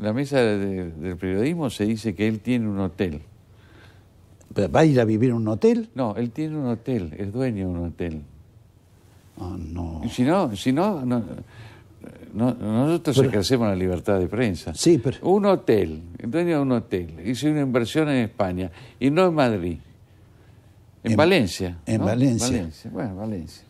la mesa del periodismo se dice que él tiene un hotel. va a ir a vivir en un hotel? No, él tiene un hotel, es dueño de un hotel. Ah, no. Si no, si no, no, no nosotros ejercemos la libertad de prensa. Sí, pero. Un hotel, el dueño de un hotel. Hice una inversión en España y no en Madrid. En, Valencia. En Valencia. Bueno, Valencia.